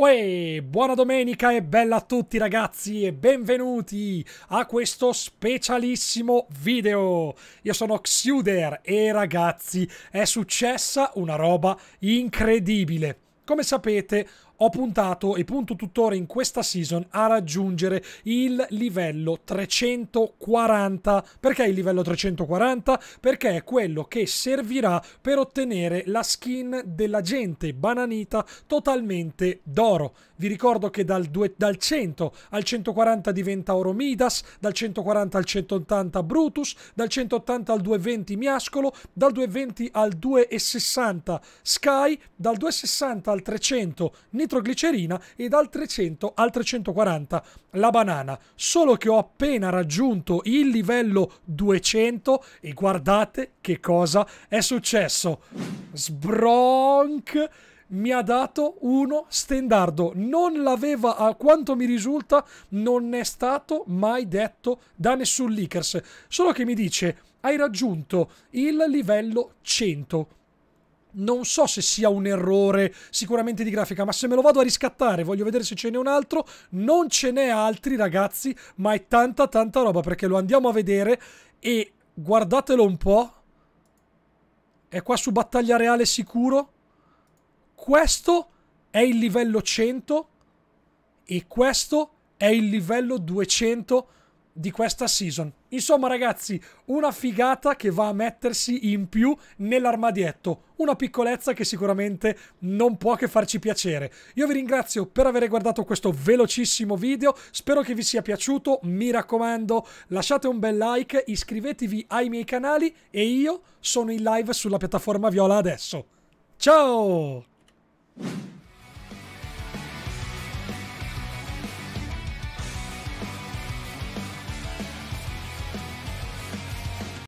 Uè, buona domenica e bella a tutti ragazzi e benvenuti a questo specialissimo video. Io sono Xuder e ragazzi è successa una roba incredibile. Come sapete ho puntato e punto tuttora in questa season a raggiungere il livello 340. Perché il livello 340? Perché è quello che servirà per ottenere la skin della gente bananita totalmente d'oro. Vi ricordo che dal, 2, dal 100 al 140 diventa oro Midas, dal 140 al 180 Brutus, dal 180 al 220 Miascolo, dal 220 al 260 Sky, dal 260 al dal 300 nitroglicerina e dal 300 al 340 la banana. Solo che ho appena raggiunto il livello 200 e guardate che cosa è successo. Sbronk mi ha dato uno stendardo. Non l'aveva, a quanto mi risulta, non è stato mai detto da nessun leakers. Solo che mi dice, hai raggiunto il livello 100 non so se sia un errore sicuramente di grafica, ma se me lo vado a riscattare, voglio vedere se ce n'è un altro, non ce n'è altri ragazzi, ma è tanta tanta roba perché lo andiamo a vedere e guardatelo un po', è qua su battaglia reale sicuro, questo è il livello 100 e questo è il livello 200 di questa season. Insomma ragazzi, una figata che va a mettersi in più nell'armadietto, una piccolezza che sicuramente non può che farci piacere. Io vi ringrazio per aver guardato questo velocissimo video, spero che vi sia piaciuto, mi raccomando lasciate un bel like, iscrivetevi ai miei canali e io sono in live sulla piattaforma Viola adesso. Ciao!